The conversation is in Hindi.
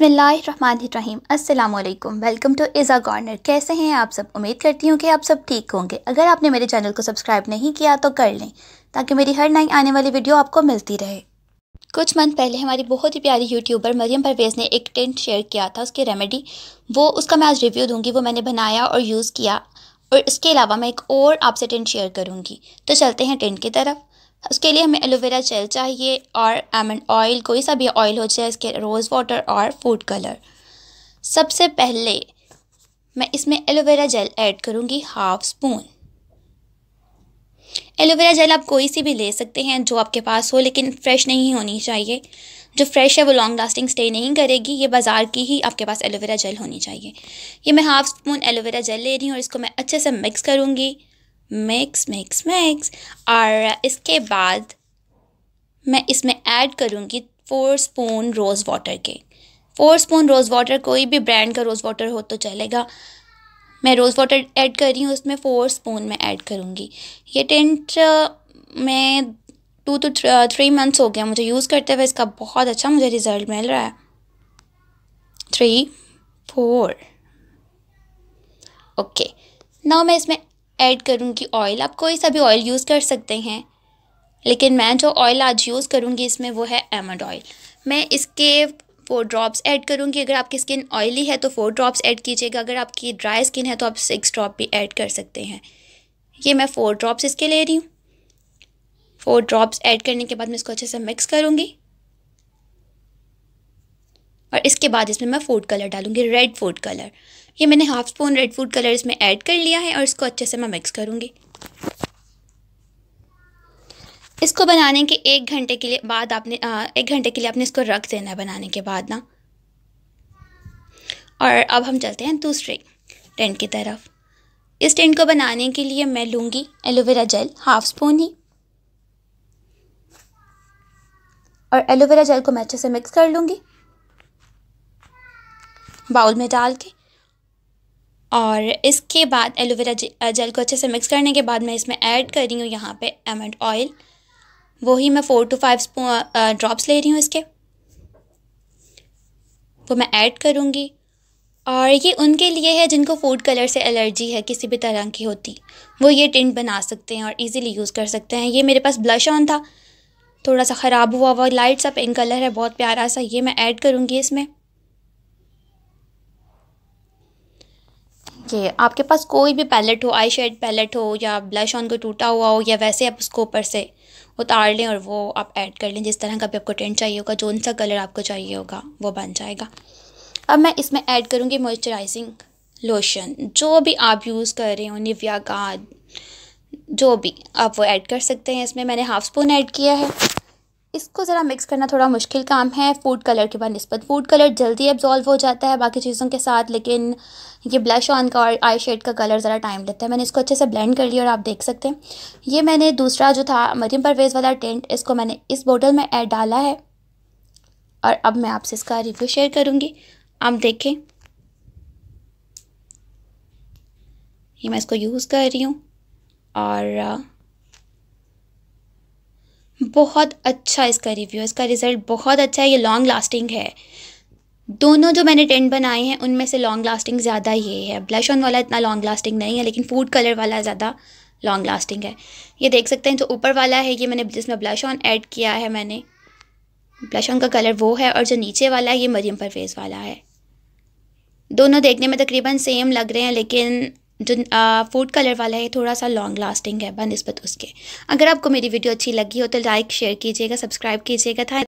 बिसमीम अल्लाम वेलकम टू इज़ा गार्डनर कैसे हैं आप सब उम्मीद करती हूँ कि आप सब ठीक होंगे अगर आपने मेरे चैनल को सब्सक्राइब नहीं किया तो कर लें ताकि मेरी हर नई आने वाली वीडियो आपको मिलती रहे कुछ मंथ पहले हमारी बहुत ही प्यारी यूट्यूबर मरियम परवेज़ ने एक टेंट शेयर किया था उसकी रेमेडी वो उसका मैं आज रिव्यू दूँगी वो मैंने बनाया और यूज़ किया और इसके अलावा मैं एक और आपसे टेंट शेयर करूँगी तो चलते हैं टेंट की तरफ उसके लिए हमें एलोवेरा जेल चाहिए और आमंड ऑयल कोई सा भी ऑयल हो जाए इसके रोज़ वाटर और फूड कलर सबसे पहले मैं इसमें एलोवेरा जेल ऐड करूँगी हाफ स्पून एलोवेरा जेल आप कोई सी भी ले सकते हैं जो आपके पास हो लेकिन फ्रेश नहीं होनी चाहिए जो फ्रेश है वो लॉन्ग लास्टिंग स्टे नहीं करेगी ये बाज़ार की ही आपके पास एलोवेरा जेल होनी चाहिए ये मैं हाफ स्पून एलोवेरा जेल ले रही हूँ और इसको मैं अच्छे से मिक्स करूँगी मिक्स मिक्स मिक्स और इसके बाद मैं इसमें ऐड करूँगी फोर स्पून रोज़ वाटर के फोर स्पून रोज़ वाटर कोई भी ब्रांड का रोज़ वाटर हो तो चलेगा मैं रोज़ वाटर ऐड कर रही हूँ उसमें फ़ोर स्पून में ऐड करूँगी ये टेंट में टू टू थ्री मंथ्स हो गया मुझे यूज़ करते हुए इसका बहुत अच्छा मुझे रिज़ल्ट मिल रहा है थ्री फोर ओके नाउ मैं इसमें ऐड करूँगी ऑयल आप कोई सा भी ऑयल यूज़ कर सकते हैं लेकिन मैं जो ऑयल आज यूज़ करूँगी इसमें वो है एमंड ऑयल मैं इसके फोर ड्रॉप्स ऐड करूँगी अगर आपकी स्किन ऑयली है तो फोर ड्रॉप्स ऐड कीजिएगा अगर आपकी ड्राई स्किन है तो आप सिक्स ड्रॉप भी ऐड कर सकते हैं ये मैं फ़ोर ड्रॉप्स इसके ले रही हूँ फोर ड्रॉप्स ऐड करने के बाद मैं इसको अच्छे से मिक्स करूँगी और इसके बाद इसमें मैं फूड कलर डालूंगी रेड फूड कलर ये मैंने half spoon red food colour इसमें ऐड कर लिया है और इसको अच्छे से मैं मिक्स करूँगी इसको बनाने के एक घंटे के लिए बाद आपने आ, एक घंटे के लिए आपने इसको रख देना है बनाने के बाद ना और अब हम चलते हैं दूसरे टेंट की तरफ इस टेंट को बनाने के लिए मैं लूँगी एलोवेरा जेल हाफ स्पून ही और एलोवेरा जेल को मैं अच्छे से मिक्स कर लूँगी बाउल में डाल के और इसके बाद एलोवेरा जेल को अच्छे से मिक्स करने के बाद मैं इसमें ऐड कर रही हूँ यहाँ पे एमंड ऑयल वही मैं फ़ोर टू फाइव ड्रॉप्स ले रही हूँ इसके वो मैं ऐड करूँगी और ये उनके लिए है जिनको फूड कलर से एलर्जी है किसी भी तरह की होती वो ये टिंट बना सकते हैं और इजीली यूज़ कर सकते हैं ये मेरे पास ब्लश ऑन था थोड़ा सा ख़राब हुआ हुआ लाइट सा पिंक कलर है बहुत प्यारा सा ये मैं ऐड करूँगी इसमें ये आपके पास कोई भी पैलेट हो आई शेड पैलेट हो या ब्लश ऑन को टूटा हुआ हो या वैसे आप उसको ऊपर से उतार लें और वो आप ऐड कर लें जिस तरह का भी आपको टेंट चाहिए होगा जौन सा कलर आपको चाहिए होगा वो बन जाएगा अब मैं इसमें ऐड करूँगी मॉइस्चराइजिंग लोशन जो भी आप यूज़ कर रहे हो निव्या का जो भी आप वो ऐड कर सकते हैं इसमें मैंने हाफ स्पून ऐड किया है इसको ज़रा मिक्स करना थोड़ा मुश्किल काम है फूड कलर के बाद नस्बत फूड कलर जल्दी एब्जॉल्व हो जाता है बाकी चीज़ों के साथ लेकिन ये ब्लश ऑन का और आई शेड का कलर ज़रा टाइम लेता है मैंने इसको अच्छे से ब्लेंड कर लिया और आप देख सकते हैं ये मैंने दूसरा जो था मरीम परवेज़ वाला टेंट इसको मैंने इस बोटल में ऐड डाला है और अब मैं आपसे इसका रिव्यू शेयर करूँगी आप देखें ये मैं इसको यूज़ कर रही हूँ और बहुत अच्छा इसका रिव्यू इसका रिज़ल्ट बहुत अच्छा है ये लॉन्ग लास्टिंग है दोनों जो मैंने टेंट बनाए हैं उनमें से लॉन्ग लास्टिंग ज़्यादा ये है ब्लश ऑन वाला इतना लॉन्ग लास्टिंग नहीं है लेकिन फूड कलर वाला ज़्यादा लॉन्ग लास्टिंग है ये देख सकते हैं जो ऊपर वाला है ये मैंने जिसमें ब्लश ऑन ऐड किया है मैंने ब्लश ऑन का कलर वो है और जो नीचे वाला है ये मरियम परवेज़ वाला है दोनों देखने में तकरीबन सेम लग रहे हैं लेकिन जो फूड कलर वाला है थोड़ा सा लॉन्ग लास्टिंग है बनस्पत उसके अगर आपको मेरी वीडियो अच्छी लगी हो तो लाइक शेयर कीजिएगा सब्सक्राइब कीजिएगा था